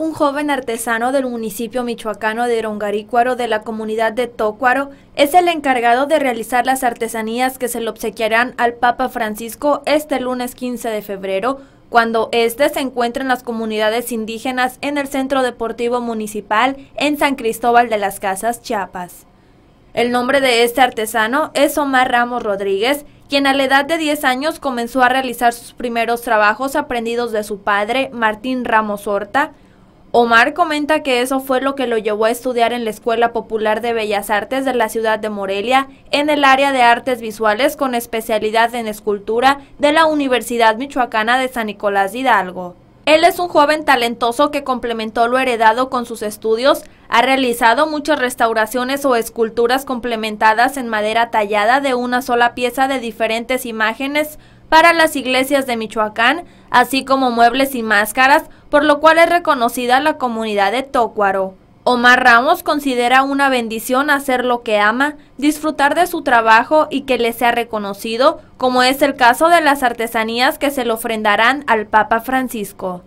un joven artesano del municipio michoacano de Rongarícuaro de la comunidad de Tócuaro, es el encargado de realizar las artesanías que se le obsequiarán al Papa Francisco este lunes 15 de febrero, cuando éste se encuentra en las comunidades indígenas en el Centro Deportivo Municipal en San Cristóbal de las Casas, Chiapas. El nombre de este artesano es Omar Ramos Rodríguez, quien a la edad de 10 años comenzó a realizar sus primeros trabajos aprendidos de su padre, Martín Ramos Horta, Omar comenta que eso fue lo que lo llevó a estudiar en la Escuela Popular de Bellas Artes de la ciudad de Morelia, en el área de artes visuales con especialidad en escultura de la Universidad Michoacana de San Nicolás de Hidalgo. Él es un joven talentoso que complementó lo heredado con sus estudios, ha realizado muchas restauraciones o esculturas complementadas en madera tallada de una sola pieza de diferentes imágenes para las iglesias de Michoacán, así como muebles y máscaras, por lo cual es reconocida la comunidad de Tócuaro. Omar Ramos considera una bendición hacer lo que ama, disfrutar de su trabajo y que le sea reconocido, como es el caso de las artesanías que se le ofrendarán al Papa Francisco.